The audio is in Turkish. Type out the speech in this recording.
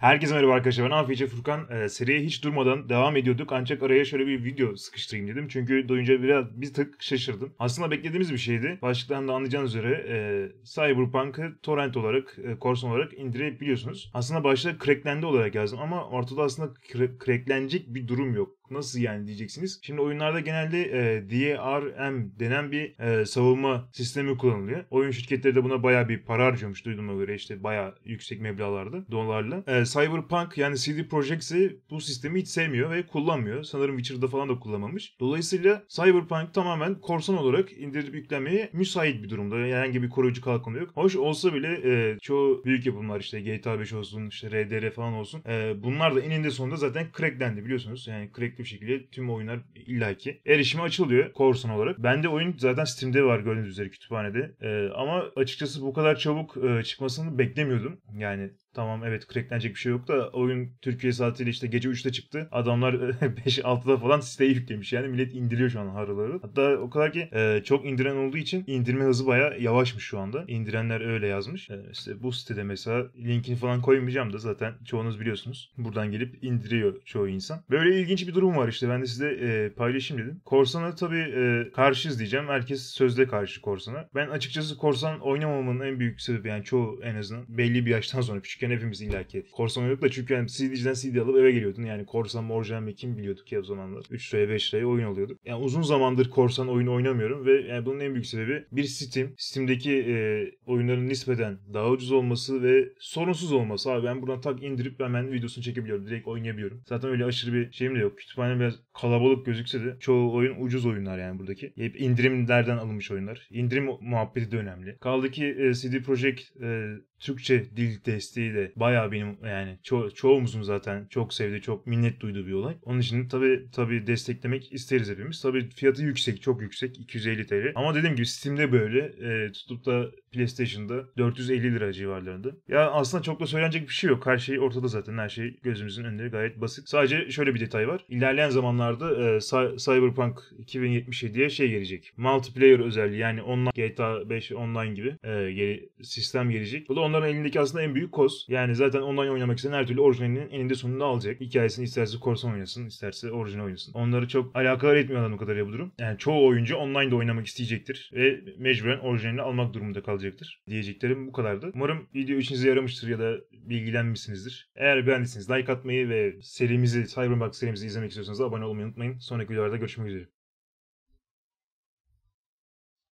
Herkese merhaba arkadaşlar ben Afice Furkan. Ee, seriye hiç durmadan devam ediyorduk ancak araya şöyle bir video sıkıştırayım dedim. Çünkü doyunca biraz bir tık şaşırdım. Aslında beklediğimiz bir şeydi. Başlıktan da anlayacağınız üzere e, Cyberpunk'ı torrent olarak, e, korsan olarak indirebiliyorsunuz. Aslında başta cracklendi olarak yazdım ama ortada aslında cracklenecek bir durum yok. Nasıl yani diyeceksiniz. Şimdi oyunlarda genelde e, DRM denen bir e, savunma sistemi kullanılıyor. Oyun şirketleri de buna bayağı bir para harcıyormuş duyduğuma göre işte bayağı yüksek meblağlarda dolarla. E, Cyberpunk yani CD Projekt ise bu sistemi hiç sevmiyor ve kullanmıyor. Sanırım Witcher'da falan da kullanmamış. Dolayısıyla Cyberpunk tamamen korsan olarak indirip yüklemeye müsait bir durumda. yani Herhangi bir koruyucu kalkanı yok. Hoş olsa bile e, çoğu büyük yapımlar işte GTA 5 olsun, işte RDR falan olsun. E, bunlar da eninde sonunda zaten cracklendi biliyorsunuz. Yani crack bir şekilde tüm oyunlar illaki erişime açılıyor korsan olarak. Bende oyun zaten Steam'de var gördüğünüz üzere kütüphanede. Ee, ama açıkçası bu kadar çabuk e, çıkmasını beklemiyordum. Yani Tamam evet cracklenecek bir şey yok da oyun Türkiye saatiyle işte gece 3'te çıktı. Adamlar 5-6'da falan siteye yüklemiş yani millet indiriyor şu an harıları. Hatta o kadar ki e, çok indiren olduğu için indirme hızı baya yavaşmış şu anda. İndirenler öyle yazmış. E, işte bu sitede mesela linkini falan koymayacağım da zaten çoğunuz biliyorsunuz. Buradan gelip indiriyor çoğu insan. Böyle ilginç bir durum var işte ben de size e, paylaşayım dedim. Korsan'a tabii e, karşıyız diyeceğim. Herkes sözde karşı Korsan'a. Ben açıkçası Korsan oynamamamın en büyük sebebi yani çoğu en azından belli bir yaştan sonra küçük küçükken hepimiz illaki ettik. Korsan oynuyorduk da çünkü yani CD'ciden CD alıp eve geliyordun. Yani korsan mı orijinal kim biliyorduk ya o zamanlar. 3 liraya 5 liraya oyun alıyorduk. Yani uzun zamandır korsan oyunu oynamıyorum ve yani bunun en büyük sebebi bir Steam. Steam'deki e, oyunların nispeten daha ucuz olması ve sorunsuz olması. Abi ben buradan tak indirip hemen videosunu çekebiliyorum. Direkt oynayabiliyorum. Zaten öyle aşırı bir şeyim de yok. Kütüphane biraz kalabalık gözükse de çoğu oyun ucuz oyunlar yani buradaki. Hep indirimlerden alınmış oyunlar. İndirim muhabbeti de önemli. Kaldı ki e, CD Projekt e, Türkçe dil desteği şeyi de bayağı benim yani ço- çoğumuzun zaten çok sevdiği, çok minnet duyduğu bir olay. Onun için tabi tabi desteklemek isteriz hepimiz. Tabi fiyatı yüksek, çok yüksek. 250 TL. Ama dediğim gibi Steam'de böyle e, tutup da PlayStation'da 450 lira civarlarında. Ya aslında çok da söylenecek bir şey yok. Her şey ortada zaten. Her şey gözümüzün önünde gayet basit. Sadece şöyle bir detay var. İlerleyen zamanlarda e, Cyberpunk 2077'ye şey gelecek. Multiplayer özelliği yani online GTA 5 online gibi e, sistem gelecek. Bu da onların elindeki aslında en büyük koz yani zaten online oynamak isteyen her türlü orijinalinin eninde sonunda alacak. Hikayesini isterse korsan oynasın, isterse orijinal oynasın. Onları çok alakadar etmiyor anladığım kadarıyla bu durum. Yani çoğu oyuncu online de oynamak isteyecektir ve mecburen orijinalini almak durumunda kalacaktır. Diyeceklerim bu kadardı. Umarım video işinize yaramıştır ya da bilgilenmişsinizdir. Eğer beğendiyseniz like atmayı ve serimizi, Cyberpunk serimizi izlemek istiyorsanız abone olmayı unutmayın. Sonraki videolarda görüşmek üzere.